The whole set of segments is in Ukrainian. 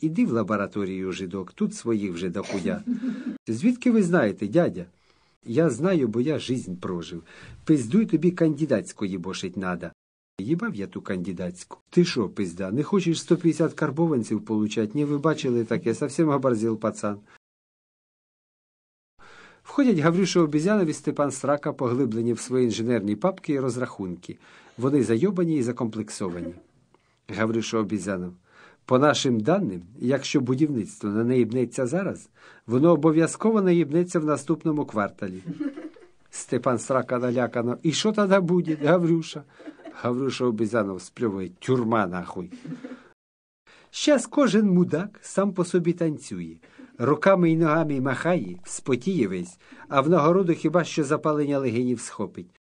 Іди в лабораторію жидок, тут своїх вже дохуя. Звідки ви знаєте, дядя? Я знаю, бо я жизнь прожив. Пиздуй тобі кандидатську їбошить надо. Їбав я ту кандидатську. Ти що, пизда, не хочеш 150 карбованців получать? Ні, ви бачили таке, совсем оборзіл пацан. Входять Гаврюша Обізянов і Степан Срака, поглиблені в свої інженерні папки і розрахунки. Вони зайобані і закомплексовані. Гаврюша Обізянов. По нашим даним, якщо будівництво не наїбнеться зараз, воно обов'язково наїбнеться в наступному кварталі. Степан Срака налякано. І що тоді буде, Гаврюша? Гаврюша обізано спльовує тюрма нахуй. Щас кожен мудак сам по собі танцює, руками і ногами махає, вспотіє весь, а в нагороду хіба що запалення легенів схопить.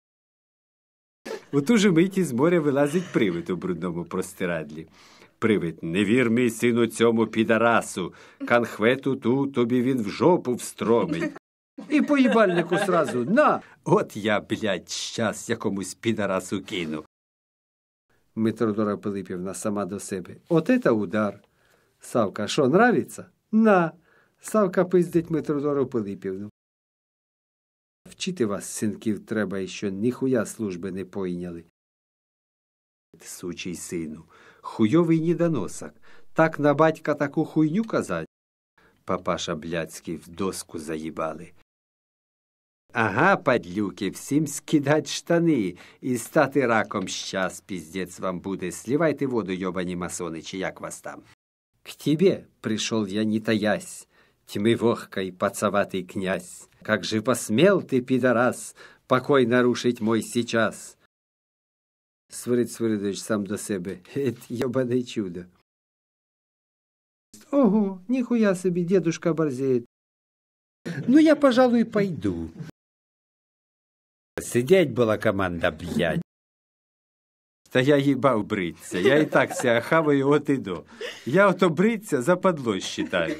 У ту же миті з моря вилазить привид у брудному простирадлі привид. Не вір мій сину цьому підарасу. Канхвету ту тобі він в жопу встромить. І поїбальнику сразу на. От я, блядь, щас якомусь підарасу кину. Митродора Пилипівна сама до себе. От это удар. Савка, що нравиться? На. Савка пиздить Митродору Пилипівну. Вчити вас, синків, треба і що ніхуя служби не пойняли. Сучий сину. хуёвый недоносок. Так на батька таку хуйню казать. Папаша блядський в доску заїбали. Ага, падлюки, всем скидать штаны и стать раком сейчас, пиздец вам буде. Сливайте воду, йобані масоны, чья як вас там. К тебе пришел я, не таясь, тьмы вохкой пацаватый князь. Как же посмел ты, пидорас, покой нарушить мой сейчас? Свирид Свиридович сам до себе. Геть, йобане чудо. Ого, ніхуя собі, дедушка борзеет. Ну, я, пожалуй, пойду. Сидеть була команда, блядь. Та я їбав бриться. Я і так ся хаваю от іду. Я ото бриться западло считаю.